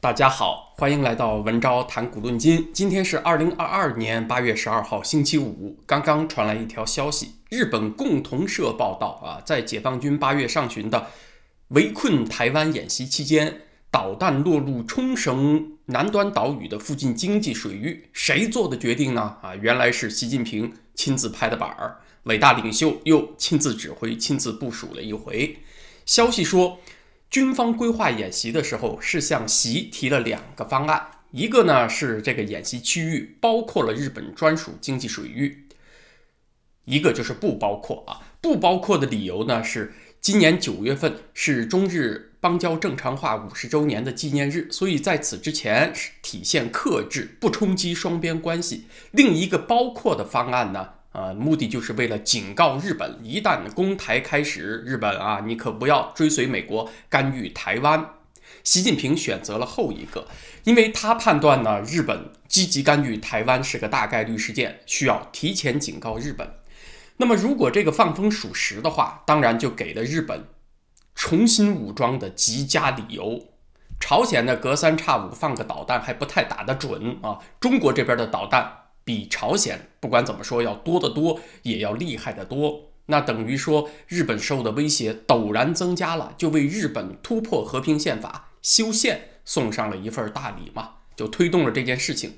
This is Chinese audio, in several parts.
大家好，欢迎来到文昭谈古论今。今天是二零二二年八月十二号，星期五。刚刚传来一条消息，日本共同社报道啊，在解放军八月上旬的围困台湾演习期间，导弹落入冲绳南端岛屿的附近经济水域。谁做的决定呢？啊，原来是习近平亲自拍的板儿，伟大领袖又亲自指挥、亲自部署了一回。消息说。军方规划演习的时候，是向习提了两个方案，一个呢是这个演习区域包括了日本专属经济水域，一个就是不包括啊，不包括的理由呢是今年九月份是中日邦交正常化五十周年的纪念日，所以在此之前体现克制，不冲击双边关系。另一个包括的方案呢？呃，目的就是为了警告日本，一旦攻台开始，日本啊，你可不要追随美国干预台湾。习近平选择了后一个，因为他判断呢，日本积极干预台湾是个大概率事件，需要提前警告日本。那么，如果这个放风属实的话，当然就给了日本重新武装的极佳理由。朝鲜呢，隔三差五放个导弹还不太打得准啊，中国这边的导弹。比朝鲜不管怎么说要多得多，也要厉害得多。那等于说日本受的威胁陡然增加了，就为日本突破和平宪法修宪送上了一份大礼嘛，就推动了这件事情。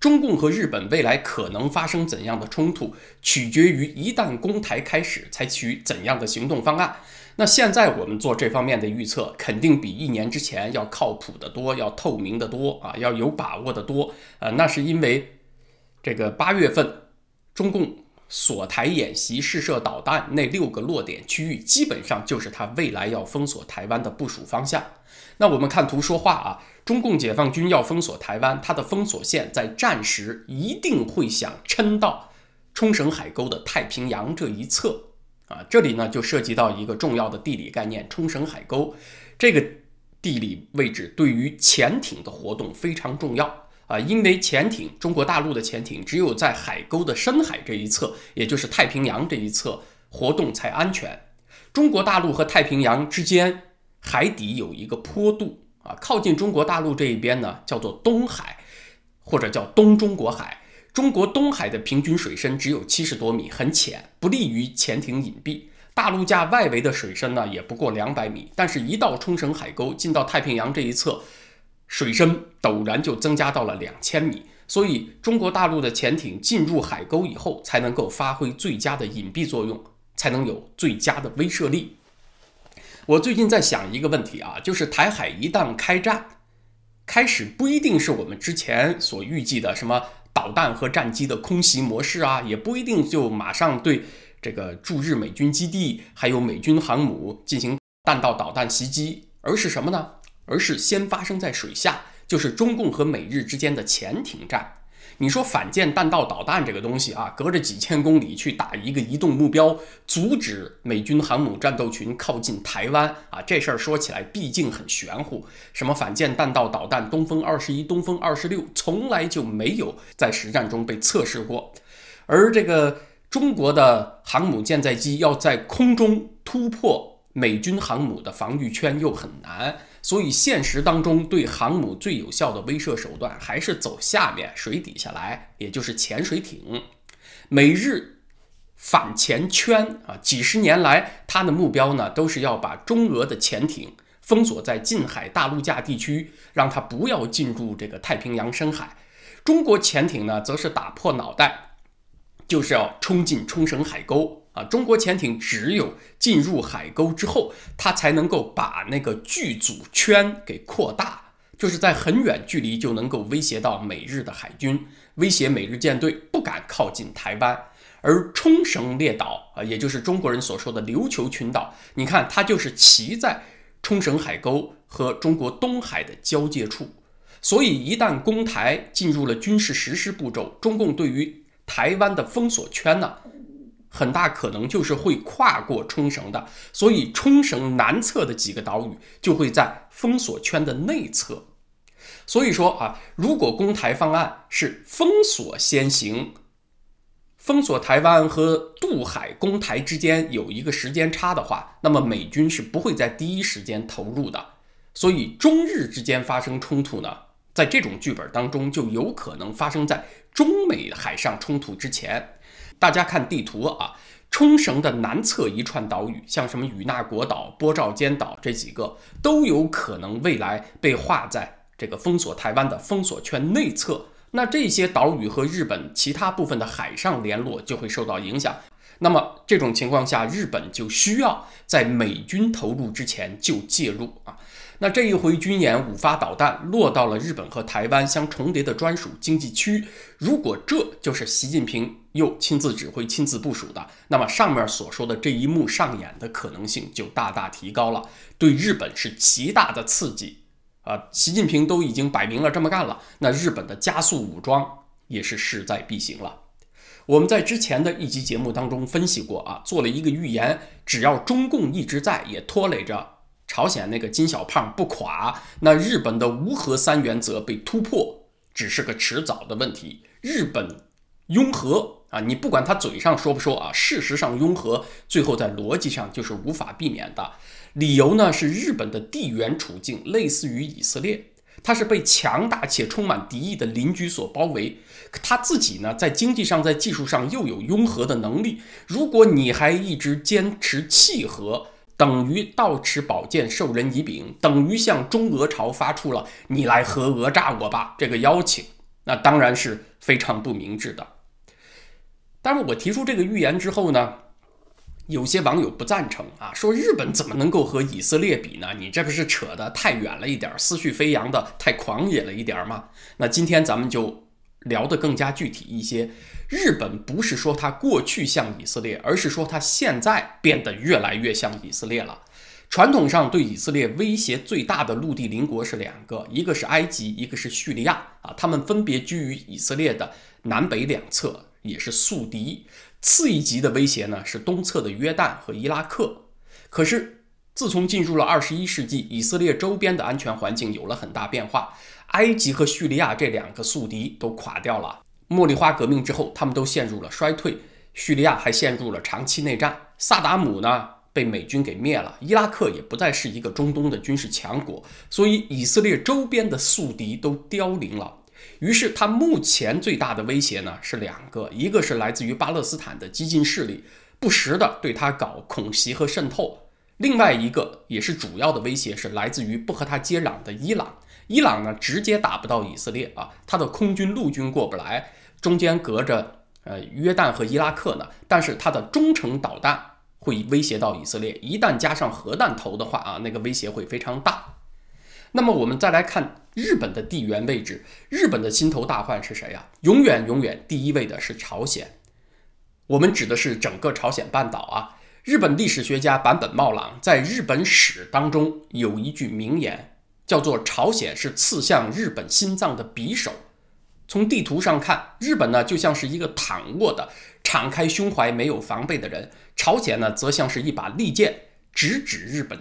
中共和日本未来可能发生怎样的冲突，取决于一旦攻台开始采取怎样的行动方案。那现在我们做这方面的预测，肯定比一年之前要靠谱的多，要透明的多啊，要有把握的多。呃，那是因为。这个八月份，中共锁台演习试射导弹，那六个落点区域基本上就是他未来要封锁台湾的部署方向。那我们看图说话啊，中共解放军要封锁台湾，它的封锁线在战时一定会想撑到冲绳海沟的太平洋这一侧啊。这里呢就涉及到一个重要的地理概念，冲绳海沟这个地理位置对于潜艇的活动非常重要。啊，因为潜艇，中国大陆的潜艇只有在海沟的深海这一侧，也就是太平洋这一侧活动才安全。中国大陆和太平洋之间海底有一个坡度啊，靠近中国大陆这一边呢，叫做东海，或者叫东中国海。中国东海的平均水深只有七十多米，很浅，不利于潜艇隐蔽。大陆架外围的水深呢，也不过两百米，但是，一到冲绳海沟，进到太平洋这一侧。水深陡然就增加到了两千米，所以中国大陆的潜艇进入海沟以后，才能够发挥最佳的隐蔽作用，才能有最佳的威慑力。我最近在想一个问题啊，就是台海一旦开战，开始不一定是我们之前所预计的什么导弹和战机的空袭模式啊，也不一定就马上对这个驻日美军基地还有美军航母进行弹道导弹袭击，而是什么呢？而是先发生在水下，就是中共和美日之间的潜艇战。你说反舰弹道导弹这个东西啊，隔着几千公里去打一个移动目标，阻止美军航母战斗群靠近台湾啊，这事儿说起来毕竟很玄乎。什么反舰弹道导弹东风二十一、东风二十六，从来就没有在实战中被测试过。而这个中国的航母舰载机要在空中突破。美军航母的防御圈又很难，所以现实当中对航母最有效的威慑手段还是走下面水底下来，也就是潜水艇。美日反潜圈啊，几十年来它的目标呢，都是要把中俄的潜艇封锁在近海大陆架地区，让它不要进入这个太平洋深海。中国潜艇呢，则是打破脑袋，就是要冲进冲绳海沟。啊，中国潜艇只有进入海沟之后，它才能够把那个剧组圈给扩大，就是在很远距离就能够威胁到美日的海军，威胁美日舰队不敢靠近台湾。而冲绳列岛啊，也就是中国人所说的琉球群岛，你看它就是骑在冲绳海沟和中国东海的交界处，所以一旦攻台进入了军事实施步骤，中共对于台湾的封锁圈呢？很大可能就是会跨过冲绳的，所以冲绳南侧的几个岛屿就会在封锁圈的内侧。所以说啊，如果攻台方案是封锁先行，封锁台湾和渡海攻台之间有一个时间差的话，那么美军是不会在第一时间投入的。所以中日之间发生冲突呢，在这种剧本当中就有可能发生在中美海上冲突之前。大家看地图啊，冲绳的南侧一串岛屿，像什么与那国岛、波照间岛这几个，都有可能未来被划在这个封锁台湾的封锁圈内侧。那这些岛屿和日本其他部分的海上联络就会受到影响。那么这种情况下，日本就需要在美军投入之前就介入啊。那这一回军演，五发导弹落到了日本和台湾相重叠的专属经济区。如果这就是习近平又亲自指挥、亲自部署的，那么上面所说的这一幕上演的可能性就大大提高了，对日本是极大的刺激。啊，习近平都已经摆明了这么干了，那日本的加速武装也是势在必行了。我们在之前的一集节目当中分析过啊，做了一个预言，只要中共一直在，也拖累着。朝鲜那个金小胖不垮，那日本的无核三原则被突破，只是个迟早的问题。日本拥核啊，你不管他嘴上说不说啊，事实上拥核最后在逻辑上就是无法避免的。理由呢是日本的地缘处境类似于以色列，他是被强大且充满敌意的邻居所包围，他自己呢在经济上在技术上又有拥核的能力。如果你还一直坚持弃核。等于倒持宝剑授人以柄，等于向中俄朝发出了“你来和讹诈我吧”这个邀请，那当然是非常不明智的。但是我提出这个预言之后呢，有些网友不赞成啊，说日本怎么能够和以色列比呢？你这不是扯得太远了一点，思绪飞扬的太狂野了一点吗？那今天咱们就。聊得更加具体一些，日本不是说它过去像以色列，而是说它现在变得越来越像以色列了。传统上对以色列威胁最大的陆地邻国是两个，一个是埃及，一个是叙利亚啊，他们分别居于以色列的南北两侧，也是宿敌。次一级的威胁呢是东侧的约旦和伊拉克。可是自从进入了二十一世纪，以色列周边的安全环境有了很大变化。埃及和叙利亚这两个宿敌都垮掉了，茉莉花革命之后，他们都陷入了衰退。叙利亚还陷入了长期内战，萨达姆呢被美军给灭了，伊拉克也不再是一个中东的军事强国。所以，以色列周边的宿敌都凋零了。于是，他目前最大的威胁呢是两个，一个是来自于巴勒斯坦的激进势力，不时的对他搞恐袭和渗透；另外一个也是主要的威胁是来自于不和他接壤的伊朗。伊朗呢，直接打不到以色列啊，它的空军、陆军过不来，中间隔着呃约旦和伊拉克呢。但是它的中程导弹会威胁到以色列，一旦加上核弹头的话啊，那个威胁会非常大。那么我们再来看日本的地缘位置，日本的心头大患是谁呀？永远永远第一位的是朝鲜。我们指的是整个朝鲜半岛啊。日本历史学家坂本茂郎在日本史当中有一句名言。叫做朝鲜是刺向日本心脏的匕首。从地图上看，日本呢就像是一个躺卧的、敞开胸怀、没有防备的人；朝鲜呢则像是一把利剑，直指日本。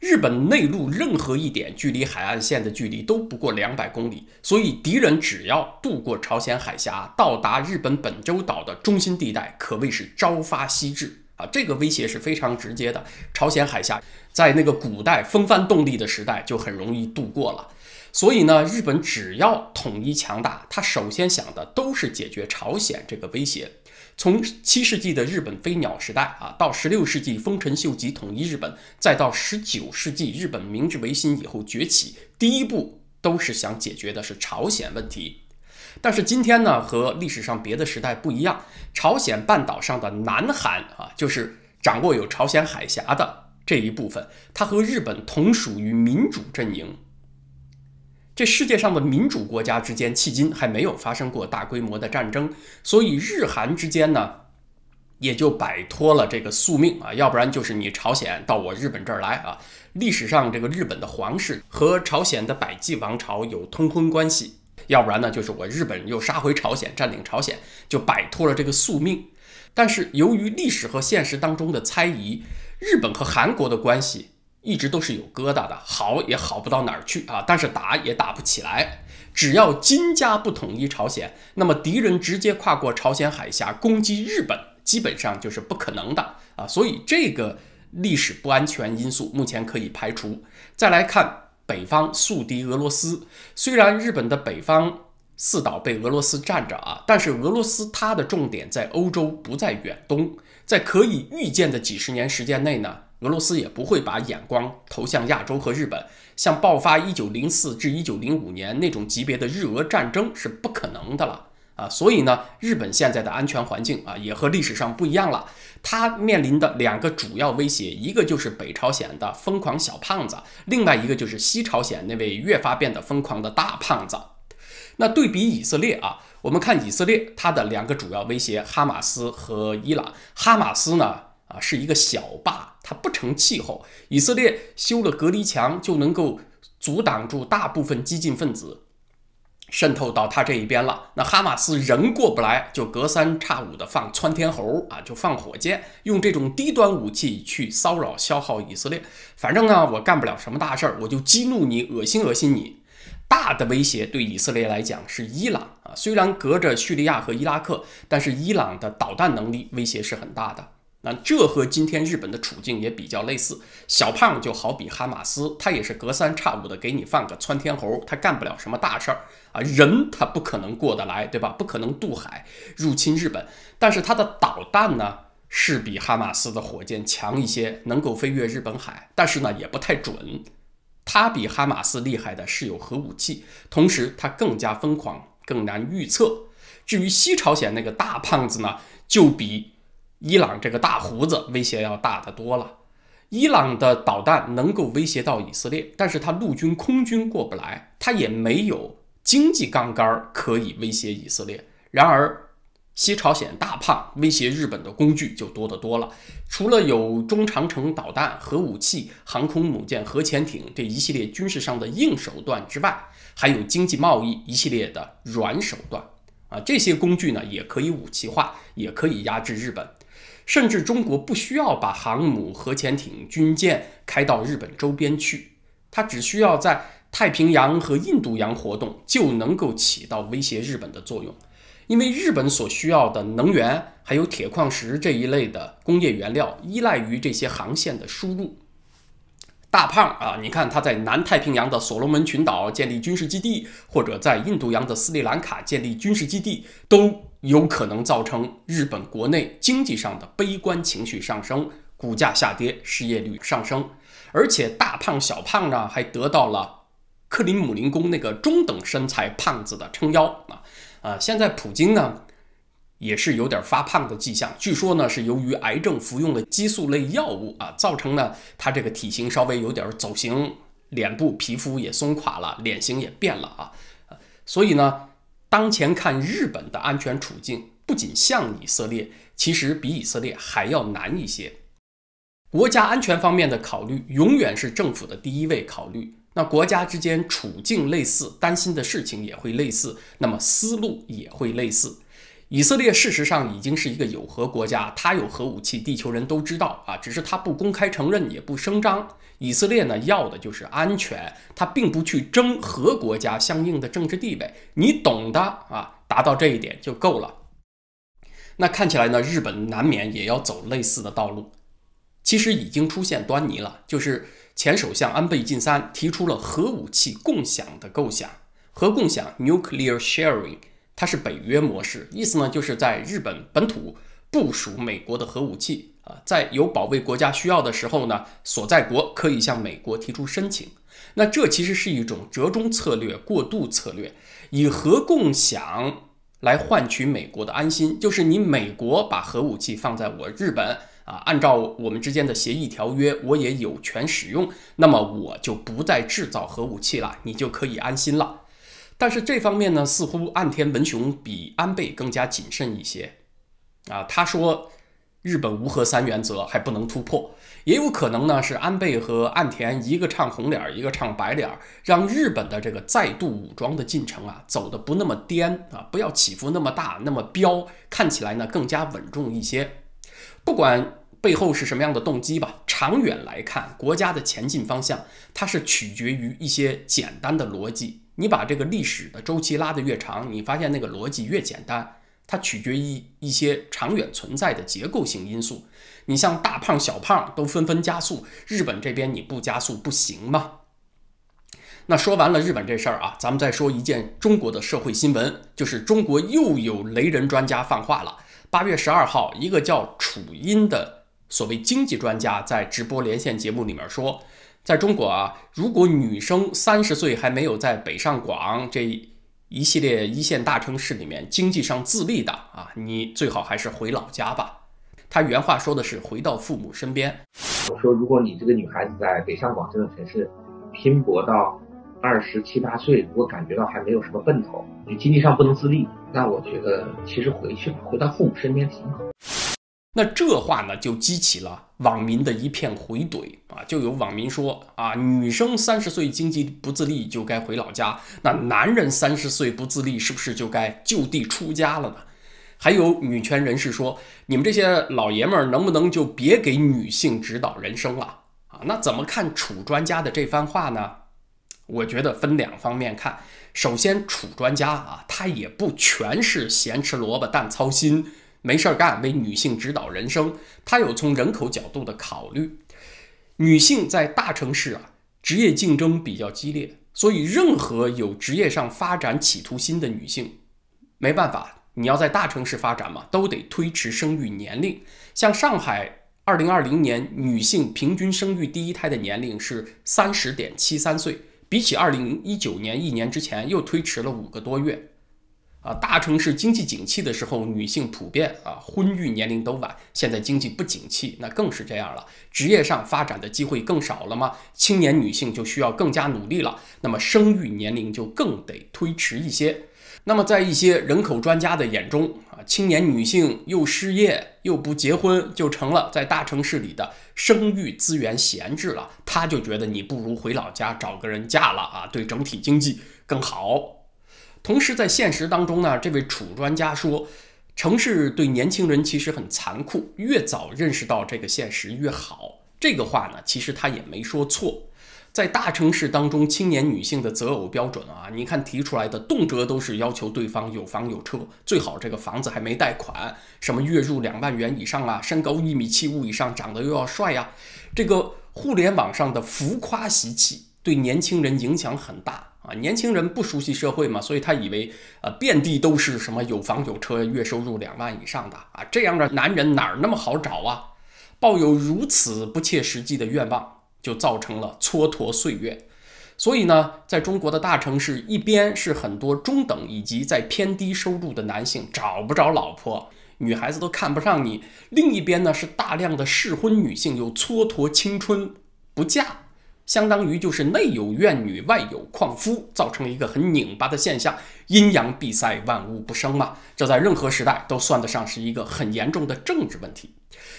日本内陆任何一点距离海岸线的距离都不过两百公里，所以敌人只要渡过朝鲜海峡，到达日本本州岛的中心地带，可谓是朝发夕至。啊，这个威胁是非常直接的。朝鲜海峡在那个古代风帆动力的时代就很容易度过了，所以呢，日本只要统一强大，他首先想的都是解决朝鲜这个威胁。从七世纪的日本飞鸟时代啊，到十六世纪丰臣秀吉统一日本，再到十九世纪日本明治维新以后崛起，第一步都是想解决的是朝鲜问题。但是今天呢，和历史上别的时代不一样，朝鲜半岛上的南韩啊，就是掌握有朝鲜海峡的这一部分，它和日本同属于民主阵营。这世界上的民主国家之间，迄今还没有发生过大规模的战争，所以日韩之间呢，也就摆脱了这个宿命啊，要不然就是你朝鲜到我日本这儿来啊。历史上这个日本的皇室和朝鲜的百济王朝有通婚关系。要不然呢，就是我日本又杀回朝鲜，占领朝鲜，就摆脱了这个宿命。但是由于历史和现实当中的猜疑，日本和韩国的关系一直都是有疙瘩的，好也好不到哪儿去啊。但是打也打不起来，只要金家不统一朝鲜，那么敌人直接跨过朝鲜海峡攻击日本，基本上就是不可能的啊。所以这个历史不安全因素目前可以排除。再来看。北方宿敌俄罗斯，虽然日本的北方四岛被俄罗斯占着啊，但是俄罗斯它的重点在欧洲，不在远东。在可以预见的几十年时间内呢，俄罗斯也不会把眼光投向亚洲和日本。像爆发一九零四至一九零五年那种级别的日俄战争是不可能的了。啊，所以呢，日本现在的安全环境啊，也和历史上不一样了。它面临的两个主要威胁，一个就是北朝鲜的疯狂小胖子，另外一个就是西朝鲜那位越发变得疯狂的大胖子。那对比以色列啊，我们看以色列它的两个主要威胁，哈马斯和伊朗。哈马斯呢，啊是一个小霸，它不成气候。以色列修了隔离墙，就能够阻挡住大部分激进分子。渗透到他这一边了，那哈马斯人过不来，就隔三差五的放窜天猴啊，就放火箭，用这种低端武器去骚扰、消耗以色列。反正呢，我干不了什么大事儿，我就激怒你，恶心恶心你。大的威胁对以色列来讲是伊朗啊，虽然隔着叙利亚和伊拉克，但是伊朗的导弹能力威胁是很大的。那这和今天日本的处境也比较类似。小胖就好比哈马斯，他也是隔三差五的给你放个窜天猴，他干不了什么大事儿啊，人他不可能过得来，对吧？不可能渡海入侵日本。但是他的导弹呢，是比哈马斯的火箭强一些，能够飞越日本海，但是呢也不太准。他比哈马斯厉害的是有核武器，同时他更加疯狂，更难预测。至于西朝鲜那个大胖子呢，就比。伊朗这个大胡子威胁要大得多了，伊朗的导弹能够威胁到以色列，但是他陆军、空军过不来，他也没有经济杠杆可以威胁以色列。然而，西朝鲜大胖威胁日本的工具就多得多了，除了有中长程导弹、核武器、航空母舰、核潜艇这一系列军事上的硬手段之外，还有经济贸易一系列的软手段。啊，这些工具呢，也可以武器化，也可以压制日本。甚至中国不需要把航母、核潜艇、军舰开到日本周边去，它只需要在太平洋和印度洋活动就能够起到威胁日本的作用。因为日本所需要的能源还有铁矿石这一类的工业原料依赖于这些航线的输入。大胖啊，你看他在南太平洋的所罗门群岛建立军事基地，或者在印度洋的斯里兰卡建立军事基地，都。有可能造成日本国内经济上的悲观情绪上升，股价下跌，失业率上升。而且大胖小胖呢，还得到了克林姆林宫那个中等身材胖子的撑腰啊！啊，现在普京呢，也是有点发胖的迹象。据说呢，是由于癌症服用的激素类药物啊，造成了他这个体型稍微有点走形，脸部皮肤也松垮了，脸型也变了啊，所以呢。当前看，日本的安全处境不仅像以色列，其实比以色列还要难一些。国家安全方面的考虑，永远是政府的第一位考虑。那国家之间处境类似，担心的事情也会类似，那么思路也会类似。以色列事实上已经是一个有核国家，它有核武器，地球人都知道啊，只是它不公开承认，也不声张。以色列呢，要的就是安全，它并不去争核国家相应的政治地位，你懂的啊，达到这一点就够了。那看起来呢，日本难免也要走类似的道路。其实已经出现端倪了，就是前首相安倍晋三提出了核武器共享的构想，核共享 （nuclear sharing）。它是北约模式，意思呢就是在日本本土部署美国的核武器啊，在有保卫国家需要的时候呢，所在国可以向美国提出申请。那这其实是一种折中策略、过渡策略，以核共享来换取美国的安心。就是你美国把核武器放在我日本啊，按照我们之间的协议条约，我也有权使用。那么我就不再制造核武器了，你就可以安心了。但是这方面呢，似乎岸田文雄比安倍更加谨慎一些，啊，他说日本无核三原则还不能突破，也有可能呢是安倍和岸田一个唱红脸，一个唱白脸，让日本的这个再度武装的进程啊走的不那么颠啊，不要起伏那么大，那么彪，看起来呢更加稳重一些。不管背后是什么样的动机吧，长远来看，国家的前进方向它是取决于一些简单的逻辑。你把这个历史的周期拉得越长，你发现那个逻辑越简单，它取决于一些长远存在的结构性因素。你像大胖、小胖都纷纷加速，日本这边你不加速不行吗？那说完了日本这事儿啊，咱们再说一件中国的社会新闻，就是中国又有雷人专家放话了。八月十二号，一个叫楚音的所谓经济专家在直播连线节目里面说。在中国啊，如果女生三十岁还没有在北上广这一系列一线大城市里面经济上自立的啊，你最好还是回老家吧。他原话说的是回到父母身边。我说，如果你这个女孩子在北上广这个城市拼搏到二十七八岁，如果感觉到还没有什么奔头，你经济上不能自立，那我觉得其实回去吧，回到父母身边挺好。那这话呢，就激起了。网民的一片回怼啊，就有网民说啊，女生三十岁经济不自立就该回老家，那男人三十岁不自立是不是就该就地出家了呢？还有女权人士说，你们这些老爷们儿能不能就别给女性指导人生了啊？那怎么看楚专家的这番话呢？我觉得分两方面看，首先楚专家啊，他也不全是咸吃萝卜淡操心。没事儿干，为女性指导人生。他有从人口角度的考虑，女性在大城市啊，职业竞争比较激烈，所以任何有职业上发展企图心的女性，没办法，你要在大城市发展嘛，都得推迟生育年龄。像上海，二零二零年女性平均生育第一胎的年龄是三十点七三岁，比起二零一九年一年之前又推迟了五个多月。啊，大城市经济景气的时候，女性普遍啊婚育年龄都晚。现在经济不景气，那更是这样了。职业上发展的机会更少了吗？青年女性就需要更加努力了。那么生育年龄就更得推迟一些。那么在一些人口专家的眼中啊，青年女性又失业又不结婚，就成了在大城市里的生育资源闲置了。他就觉得你不如回老家找个人嫁了啊，对整体经济更好。同时，在现实当中呢，这位楚专家说，城市对年轻人其实很残酷，越早认识到这个现实越好。这个话呢，其实他也没说错。在大城市当中，青年女性的择偶标准啊，你看提出来的，动辄都是要求对方有房有车，最好这个房子还没贷款，什么月入两万元以上啊，身高一米七五以上，长得又要帅呀。这个互联网上的浮夸习气对年轻人影响很大。啊，年轻人不熟悉社会嘛，所以他以为，呃，遍地都是什么有房有车、月收入两万以上的啊，这样的男人哪儿那么好找啊？抱有如此不切实际的愿望，就造成了蹉跎岁月。所以呢，在中国的大城市，一边是很多中等以及在偏低收入的男性找不着老婆，女孩子都看不上你；另一边呢，是大量的适婚女性又蹉跎青春，不嫁。相当于就是内有怨女，外有旷夫，造成了一个很拧巴的现象，阴阳闭塞，万物不生嘛。这在任何时代都算得上是一个很严重的政治问题。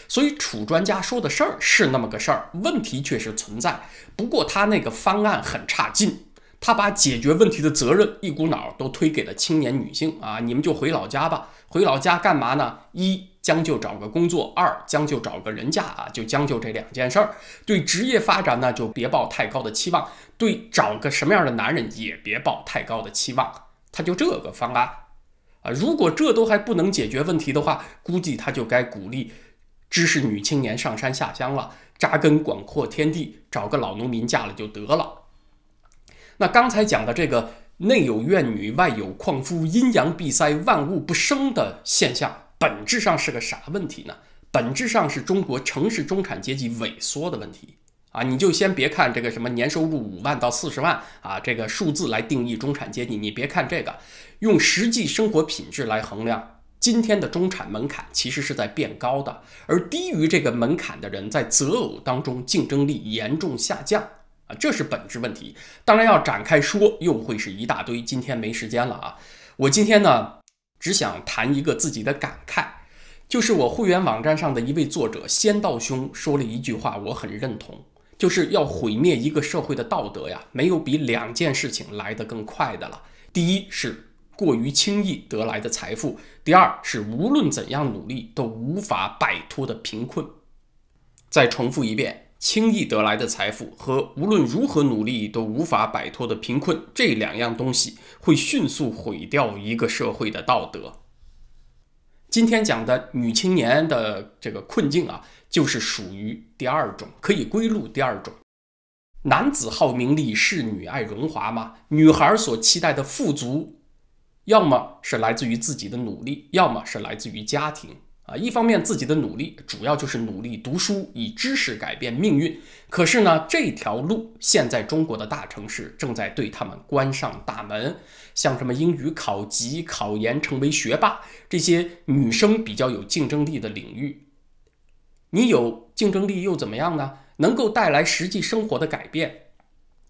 所以楚专家说的事儿是那么个事儿，问题确实存在。不过他那个方案很差劲，他把解决问题的责任一股脑儿都推给了青年女性啊，你们就回老家吧，回老家干嘛呢？一将就找个工作，二将就找个人嫁啊，就将就这两件事儿。对职业发展呢，就别抱太高的期望；对找个什么样的男人，也别抱太高的期望。他就这个方案啊，如果这都还不能解决问题的话，估计他就该鼓励知识女青年上山下乡了，扎根广阔天地，找个老农民嫁了就得了。那刚才讲的这个内有怨女，外有旷夫，阴阳闭塞，万物不生的现象。本质上是个啥问题呢？本质上是中国城市中产阶级萎缩的问题啊！你就先别看这个什么年收入五万到四十万啊这个数字来定义中产阶级，你别看这个，用实际生活品质来衡量，今天的中产门槛其实是在变高的，而低于这个门槛的人在择偶当中竞争力严重下降啊，这是本质问题。当然要展开说，又会是一大堆，今天没时间了啊！我今天呢。只想谈一个自己的感慨，就是我会员网站上的一位作者仙道兄说了一句话，我很认同，就是要毁灭一个社会的道德呀，没有比两件事情来得更快的了。第一是过于轻易得来的财富，第二是无论怎样努力都无法摆脱的贫困。再重复一遍。轻易得来的财富和无论如何努力都无法摆脱的贫困，这两样东西会迅速毁掉一个社会的道德。今天讲的女青年的这个困境啊，就是属于第二种，可以归入第二种。男子好名利，仕女爱荣华嘛。女孩所期待的富足，要么是来自于自己的努力，要么是来自于家庭。啊，一方面自己的努力，主要就是努力读书，以知识改变命运。可是呢，这条路现在中国的大城市正在对他们关上大门。像什么英语考级、考研、成为学霸这些女生比较有竞争力的领域，你有竞争力又怎么样呢？能够带来实际生活的改变，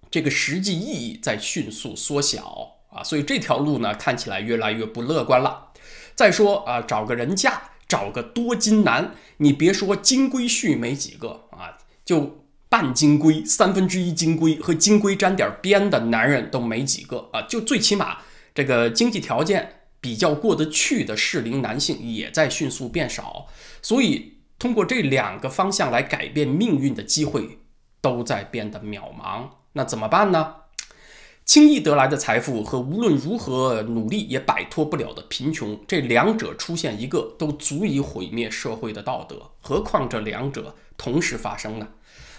这个实际意义在迅速缩小啊。所以这条路呢，看起来越来越不乐观了。再说啊，找个人嫁。找个多金男，你别说金龟婿没几个啊，就半金龟、三分之一金龟和金龟沾点边的男人都没几个啊，就最起码这个经济条件比较过得去的适龄男性也在迅速变少，所以通过这两个方向来改变命运的机会都在变得渺茫，那怎么办呢？轻易得来的财富和无论如何努力也摆脱不了的贫穷，这两者出现一个都足以毁灭社会的道德，何况这两者同时发生呢？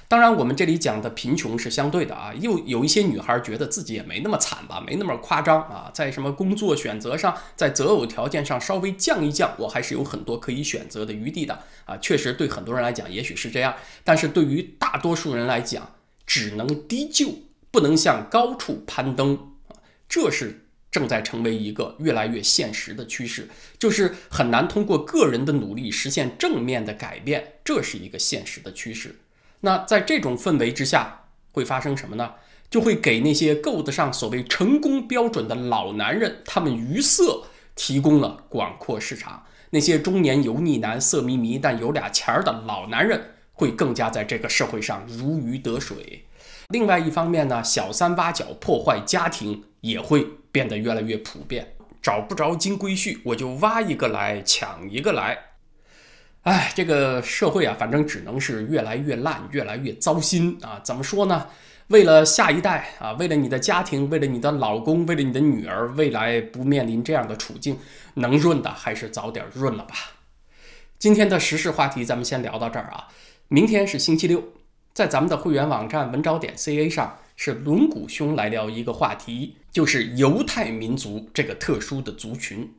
当然，我们这里讲的贫穷是相对的啊。又有一些女孩觉得自己也没那么惨吧，没那么夸张啊。在什么工作选择上，在择偶条件上稍微降一降，我还是有很多可以选择的余地的啊。确实，对很多人来讲也许是这样，但是对于大多数人来讲，只能低就。不能向高处攀登啊，这是正在成为一个越来越现实的趋势，就是很难通过个人的努力实现正面的改变，这是一个现实的趋势。那在这种氛围之下会发生什么呢？就会给那些够得上所谓成功标准的老男人，他们余色提供了广阔市场。那些中年油腻男、色迷迷但有俩钱儿的老男人，会更加在这个社会上如鱼得水。另外一方面呢，小三挖角破坏家庭也会变得越来越普遍。找不着金龟婿，我就挖一个来抢一个来。哎，这个社会啊，反正只能是越来越烂，越来越糟心啊！怎么说呢？为了下一代啊，为了你的家庭，为了你的老公，为了你的女儿，未来不面临这样的处境，能润的还是早点润了吧。今天的时事话题，咱们先聊到这儿啊。明天是星期六。在咱们的会员网站文昭点 ca 上，是轮鼓兄来聊一个话题，就是犹太民族这个特殊的族群，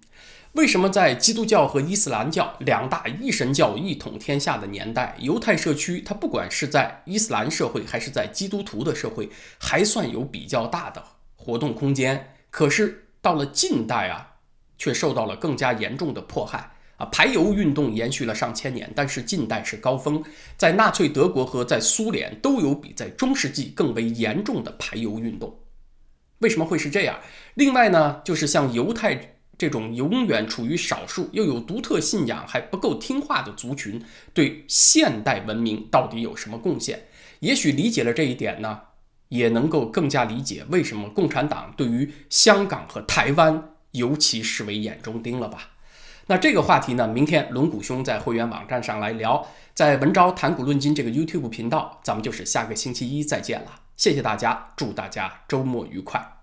为什么在基督教和伊斯兰教两大一神教一统天下的年代，犹太社区它不管是在伊斯兰社会还是在基督徒的社会，还算有比较大的活动空间，可是到了近代啊，却受到了更加严重的迫害。啊，排犹运动延续了上千年，但是近代是高峰，在纳粹德国和在苏联都有比在中世纪更为严重的排犹运动。为什么会是这样？另外呢，就是像犹太这种永远处于少数，又有独特信仰，还不够听话的族群，对现代文明到底有什么贡献？也许理解了这一点呢，也能够更加理解为什么共产党对于香港和台湾尤其视为眼中钉了吧。那这个话题呢，明天龙骨兄在会员网站上来聊，在文昭谈股论金这个 YouTube 频道，咱们就是下个星期一再见了。谢谢大家，祝大家周末愉快。